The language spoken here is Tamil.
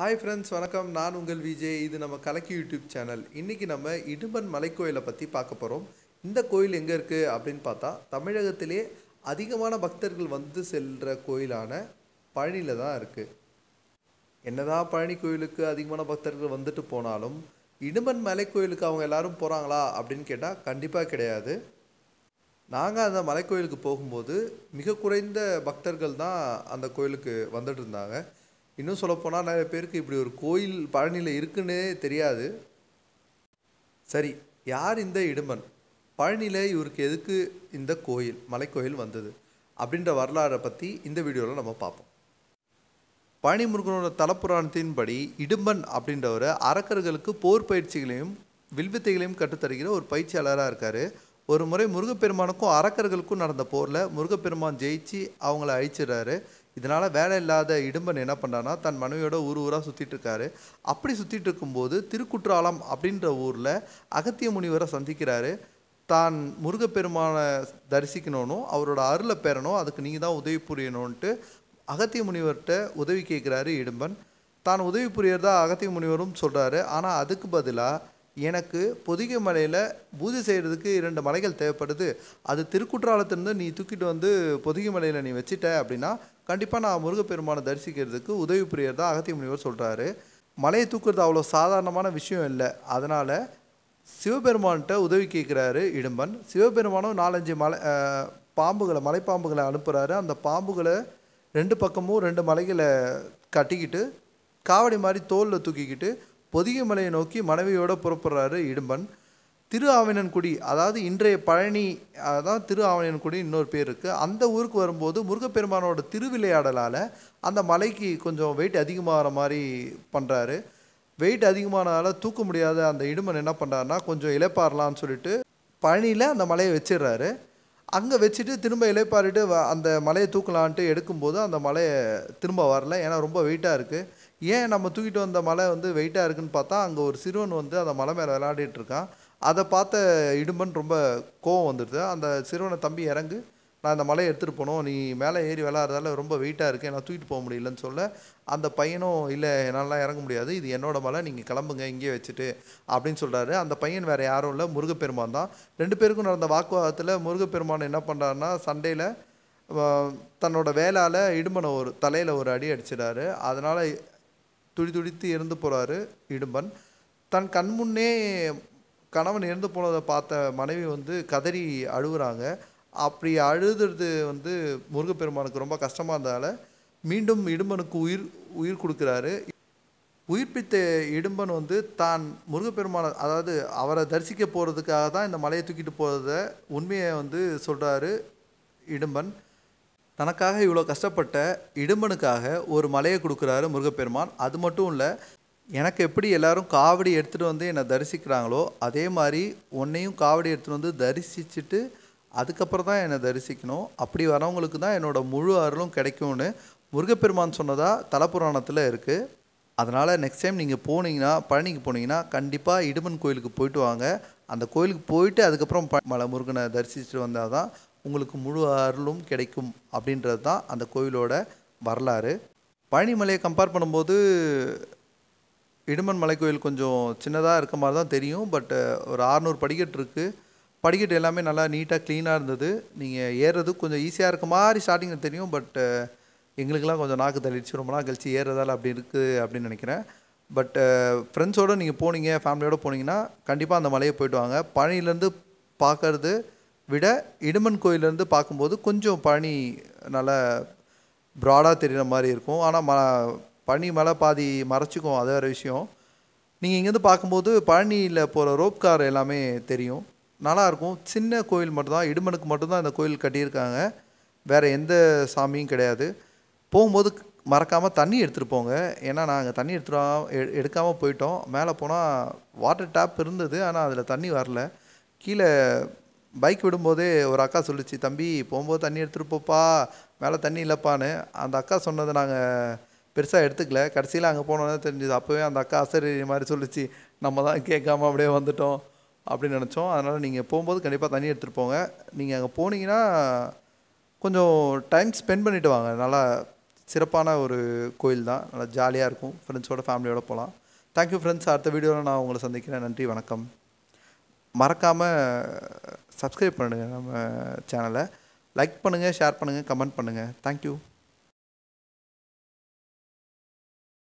ஹாய் ஃப்ரெண்ட்ஸ் வணக்கம் நான் உங்கள் விஜய் இது நம்ம கலக்கி யூடியூப் சேனல் இன்றைக்கி நம்ம இடும்பன் மலைக்கோயிலை பற்றி பார்க்க போகிறோம் இந்த கோயில் எங்கே இருக்குது அப்படின்னு பார்த்தா தமிழகத்திலே அதிகமான பக்தர்கள் வந்து செல்கிற கோயிலான பழனியில் தான் இருக்குது என்னதான் பழனி கோயிலுக்கு அதிகமான பக்தர்கள் வந்துட்டு போனாலும் இடும்பன் மலைக்கோயிலுக்கு அவங்க எல்லோரும் போகிறாங்களா அப்படின்னு கேட்டால் கண்டிப்பாக கிடையாது நாங்கள் அந்த மலைக்கோயிலுக்கு போகும்போது மிக குறைந்த பக்தர்கள் தான் அந்த கோயிலுக்கு வந்துட்டு இருந்தாங்க இன்னும் சொல்லப்போனால் நிறைய பேருக்கு இப்படி ஒரு கோயில் பழனியில் இருக்குன்னே தெரியாது சரி யார் இந்த இடுமன் பழனியில் இவருக்கு எதுக்கு இந்த கோயில் மலைக்கோயில் வந்தது அப்படின்ற வரலாறை பற்றி இந்த வீடியோவில் நம்ம பார்ப்போம் பழனி முருகனோட தலப்புராணத்தின்படி இடும்பன் அப்படின்றவர் அரக்கர்களுக்கு போர் பயிற்சிகளையும் வில்வித்தைகளையும் கற்றுத்தருகிற ஒரு பயிற்சியாளராக இருக்கார் ஒரு முறை முருகப்பெருமானுக்கும் அரக்கர்களுக்கும் நடந்த போரில் முருகப்பெருமான் ஜெயிச்சு அவங்கள அழிச்சிடுறாரு இதனால் வேலை இல்லாத இடும்பன் என்ன பண்ணுறான்னா தன் மனைவியோட ஊர் ஊராக சுற்றிட்டு இருக்காரு அப்படி சுற்றிட்டு இருக்கும்போது திருக்குற்றாலம் அப்படின்ற ஊரில் அகத்திய முனிவரை சந்திக்கிறாரு தான் முருகப்பெருமானை தரிசிக்கணும் அவரோட அருளை பெறணும் அதுக்கு நீங்கள் தான் உதவி புரியணும்ன்ட்டு அகத்திய முனிவர்கிட்ட உதவி கேட்குறாரு இடும்பன் தான் உதவி புரியறதா அகத்திய முனிவரும் சொல்கிறாரு ஆனால் அதுக்கு பதிலாக எனக்கு பொதிகை மலையில் பூஜை செய்கிறதுக்கு இரண்டு மலைகள் தேவைப்படுது அது திருக்குற்றாலத்திலிருந்து நீ தூக்கிட்டு வந்து பொதிகை மலையில் நீ வச்சிட்ட அப்படின்னா கண்டிப்பாக நான் முருகப்பெருமானை தரிசிக்கிறதுக்கு உதவி தான் அகத்திய முனிவர் சொல்கிறாரு மலையை தூக்குறது அவ்வளோ சாதாரணமான விஷயம் இல்லை அதனால் சிவபெருமான்கிட்ட உதவி கேட்குறாரு இடும்பன் சிவபெருமானும் நாலஞ்சு மலை பாம்புகளை மலைப்பாம்புகளை அனுப்புகிறாரு அந்த பாம்புகளை ரெண்டு பக்கமும் ரெண்டு மலைகளை கட்டிக்கிட்டு காவடி மாதிரி தோலில் தூக்கிக்கிட்டு மலையை நோக்கி மனைவியோடு புறப்படுறாரு இடும்பன் திரு ஆவினன்குடி அதாவது இன்றைய பழனி அதான் திரு ஆவினன்குடி இன்னொரு பேர் இருக்குது அந்த ஊருக்கு வரும்போது முருகப்பெருமானோட திருவிளையாடலால் அந்த மலைக்கு கொஞ்சம் வெயிட் அதிகமாகிற மாதிரி பண்ணுறாரு வெயிட் அதிகமானதால் தூக்க முடியாத அந்த இடுமன் என்ன பண்ணுறாருனா கொஞ்சம் இலைப்பாரலான்னு சொல்லிட்டு பழனியில் அந்த மலையை வச்சிடுறாரு அங்கே வச்சுட்டு திரும்ப இலைப்பாரிட்டு அந்த மலையை தூக்கலான்ட்டு எடுக்கும்போது அந்த மலையை திரும்ப வரல ஏன்னா ரொம்ப வெயிட்டாக இருக்குது ஏன் நம்ம தூக்கிட்டு வந்த மலை வந்து வெயிட்டாக இருக்குன்னு பார்த்தா அங்கே ஒரு சிறுவன் வந்து அந்த மலை மேலே விளையாடிட்டு இருக்கான் அதை பார்த்த இடும்பன் ரொம்ப கோவம் வந்துடுது அந்த சிறுவனை தம்பி இறங்கு நான் அந்த மலையை எடுத்துகிட்டு போனோம் நீ மேலே ஏறி விளாட்றதால ரொம்ப வெயிட்டாக இருக்குது என்னால் தூக்கிட்டு போக முடியலன்னு சொல்ல அந்த பையனும் இல்லை என்னால்லாம் இறங்க முடியாது இது என்னோடய மலை நீங்கள் கிளம்புங்க இங்கேயே வச்சுட்டு அப்படின்னு சொல்கிறாரு அந்த பையன் வேறு யாரும் இல்லை முருகப்பெருமான் தான் ரெண்டு பேருக்கும் நடந்த வாக்குவாதத்தில் முருகப்பெருமான் என்ன பண்ணுறாருன்னா சண்டையில் தன்னோட வேலால் இடும்பனை ஒரு தலையில் ஒரு அடி அடிச்சிடாரு அதனால் துடி துடித்து இறந்து போகிறாரு இடும்பன் தன் கண்முன்னே கணவன் இறந்து போனதை பார்த்த மனைவி வந்து கதறி அழுகுறாங்க அப்படி அழுதுறது வந்து முருகப்பெருமானுக்கு ரொம்ப கஷ்டமாக இருந்ததால் மீண்டும் இடும்பனுக்கு உயிர் உயிர் கொடுக்குறாரு உயிர்ப்பித்த இடும்பன் வந்து தான் முருகப்பெருமான அதாவது அவரை தரிசிக்க போகிறதுக்காக தான் இந்த மலையை தூக்கிட்டு போகிறத உண்மையை வந்து சொல்கிறாரு இடும்பன் தனக்காக இவ்வளோ கஷ்டப்பட்ட இடும்பனுக்காக ஒரு மலையை கொடுக்குறாரு முருகப்பெருமான் அது மட்டும் இல்லை எனக்கு எப்படி எல்லாரும் காவடி எடுத்துகிட்டு வந்து என்னை தரிசிக்கிறாங்களோ அதே மாதிரி உன்னையும் காவடி எடுத்துகிட்டு வந்து தரிசிச்சுட்டு அதுக்கப்புறம் தான் என்னை தரிசிக்கணும் அப்படி வரவங்களுக்கு தான் என்னோடய முழு அருளும் கிடைக்கும்னு முருகப்பெருமான் சொன்னதாக தலபுராணத்தில் இருக்குது அதனால் நெக்ஸ்ட் டைம் நீங்கள் போனீங்கன்னா பழனிக்கு போனீங்கன்னா கண்டிப்பாக இடுமன் கோயிலுக்கு போயிட்டு வாங்க அந்த கோயிலுக்கு போயிட்டு அதுக்கப்புறம் மலை முருகனை தரிசிச்சுட்டு வந்தால் தான் உங்களுக்கு முழு அருளும் கிடைக்கும் அப்படின்றது தான் அந்த கோவிலோட வரலாறு பழனிமலையை கம்பேர் பண்ணும்போது இடுமன் மலை கோயில் கொஞ்சம் சின்னதாக இருக்க மாதிரி தான் தெரியும் பட் ஒரு அறநூறு படிக்கட்டு இருக்குது படிக்கட்டு எல்லாமே நல்லா நீட்டாக க்ளீனாக இருந்தது நீங்கள் ஏறுறது கொஞ்சம் ஈஸியாக இருக்க மாதிரி ஸ்டார்டிங்கில் தெரியும் பட் எங்களுக்கெல்லாம் கொஞ்சம் நாக்கு தள்ளிடுச்சு ரொம்ப நாள் கழிச்சு ஏறுறதால அப்படி இருக்குது அப்படின்னு நினைக்கிறேன் பட் ஃப்ரெண்ட்ஸோடு நீங்கள் போனீங்க ஃபேமிலியோடு போனீங்கன்னா கண்டிப்பாக அந்த மலையை போயிட்டு வாங்க பழனிலேருந்து பார்க்கறது விட இடுமன் கோயிலேருந்து பார்க்கும்போது கொஞ்சம் பழனி நல்லா ப்ராடாக தெரிகிற மாதிரி இருக்கும் ஆனால் ம பழனி மலை பாதி மறைச்சிக்கும் அது வேறு விஷயம் நீங்கள் இங்கேருந்து பார்க்கும்போது பழனியில் போகிற ரோப் கார் எல்லாமே தெரியும் நல்லாயிருக்கும் சின்ன கோயில் மட்டும்தான் இடுமனுக்கு மட்டும்தான் இந்த கோயில் கட்டியிருக்காங்க வேறு எந்த சாமியும் கிடையாது போகும்போது மறக்காமல் தண்ணி எடுத்துகிட்டு போங்க ஏன்னா நாங்கள் தண்ணி எடுத்துட்டு எடுக்காமல் போயிட்டோம் மேலே போனால் வாட்டர் டேப் இருந்தது ஆனால் அதில் தண்ணி வரல கீழே பைக் விடும்போதே ஒரு அக்கா சொல்லிச்சு தம்பி போகும்போது தண்ணி எடுத்துகிட்டு போப்பா மேலே தண்ணி இல்லைப்பான்னு அந்த அக்கா சொன்னதை நாங்கள் பெருசாக எடுத்துக்கல கடைசியில் அங்கே போனோன்னே தெரிஞ்சுது அப்போவே அந்த அக்கா அசரி மாதிரி சொல்லிச்சு நம்ம தான் கேட்காம அப்படியே வந்துட்டோம் அப்படின்னு நினச்சோம் அதனால் நீங்கள் போகும்போது கண்டிப்பாக தண்ணி எடுத்துகிட்டு போங்க நீங்கள் அங்கே போனீங்கன்னா கொஞ்சம் டைம் ஸ்பெண்ட் பண்ணிவிட்டு வாங்க நல்லா சிறப்பான ஒரு கோயில் தான் நல்லா ஜாலியாக இருக்கும் ஃப்ரெண்ட்ஸோட ஃபேமிலியோடு போகலாம் தேங்க்யூ ஃப்ரெண்ட்ஸ் அடுத்த வீடியோவில் நான் உங்களை சந்திக்கிறேன் நன்றி வணக்கம் மறக்காமல் சப்ஸ்கிரைப் பண்ணுங்கள் நம்ம சேனலை லைக் பண்ணுங்கள் ஷேர் பண்ணுங்கள் கமெண்ட் பண்ணுங்கள் தேங்க்யூ